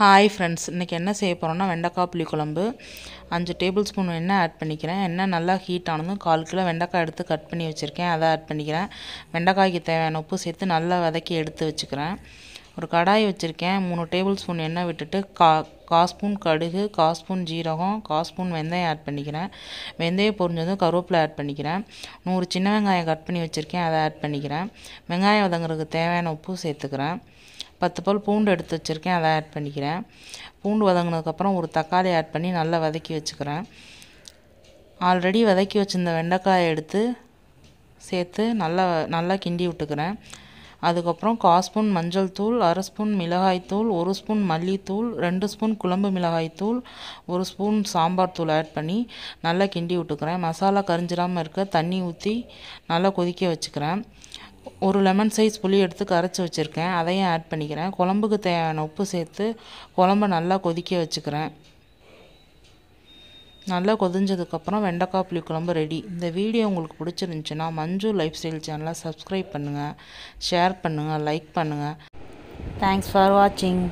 hi friends இன்றைக்கி என்ன செய்ய போகிறோம்னா வெண்டைக்காய் குழம்பு அஞ்சு டேபிள் ஸ்பூன் எண்ணெய் ஆட் பண்ணிக்கிறேன் எண்ணெய் நல்லா ஹீட் ஆனதும் கால் கிலோ வெண்டைக்காய் எடுத்து கட் பண்ணி வச்சுருக்கேன் அதை ஆட் பண்ணிக்கிறேன் வெண்டைக்காய்க்கு தேவையான உப்பு சேர்த்து நல்லா வதக்கி எடுத்து வச்சுக்கிறேன் ஒரு கடாய் வச்சுருக்கேன் மூணு டேபிள் ஸ்பூன் எண்ணெய் விட்டுட்டு கா கா ஸ்பூன் கடுகு கா ஸ்பூன் ஜீரகம் கா ஸ்பூன் வெந்தயம் ஆட் பண்ணிக்கிறேன் வெந்தயம் பொரிஞ்சதும் கருவேப்பிலை ஆட் பண்ணிக்கிறேன் நூறு சின்ன வெங்காயம் கட் பண்ணி வச்சுருக்கேன் அதை ஆட் பண்ணிக்கிறேன் வெங்காயம் வதங்குறதுக்கு தேவையான உப்பு சேர்த்துக்கிறேன் பத்து பால் பூண்டு எடுத்து வச்சுருக்கேன் அதை ஆட் பண்ணிக்கிறேன் பூண்டு வதங்கினதுக்கப்புறம் ஒரு தக்காளி ஆட் பண்ணி நல்லா வதக்கி வச்சுக்கிறேன் ஆல்ரெடி வதக்கி வச்சுருந்த வெண்டைக்காயை எடுத்து சேர்த்து நல்லா நல்லா கிண்டி விட்டுக்கிறேன் அதுக்கப்புறம் கால் ஸ்பூன் மஞ்சள் தூள் அரை ஸ்பூன் மிளகாய்த்தூள் ஒரு ஸ்பூன் மல்லித்தூள் ரெண்டு ஸ்பூன் குழம்பு மிளகாய்த்தூள் ஒரு ஸ்பூன் சாம்பார் தூள் ஆட் பண்ணி நல்லா கிண்டி விட்டுக்கிறேன் மசாலா கரிஞ்சிடாமல் இருக்க தண்ணி ஊற்றி நல்லா கொதிக்க வச்சுக்கிறேன் ஒரு லெமன் சைஸ் புளி எடுத்து கரைச்சி வச்சுருக்கேன் அதையும் ஆட் பண்ணிக்கிறேன் குழம்புக்கு தேவையான உப்பு சேர்த்து குழம்ப நல்லா கொதிக்க வச்சுக்கிறேன் நல்லா கொதிஞ்சதுக்கப்புறம் வெண்டைக்காய் புளி குழம்பு ரெடி இந்த வீடியோ உங்களுக்கு பிடிச்சிருந்துச்சுன்னா மஞ்சு லைஃப் ஸ்டைல் சேனலை சப்ஸ்கிரைப் பண்ணுங்கள் ஷேர் பண்ணுங்கள் லைக் பண்ணுங்கள் தேங்க்ஸ் ஃபார் வாட்சிங்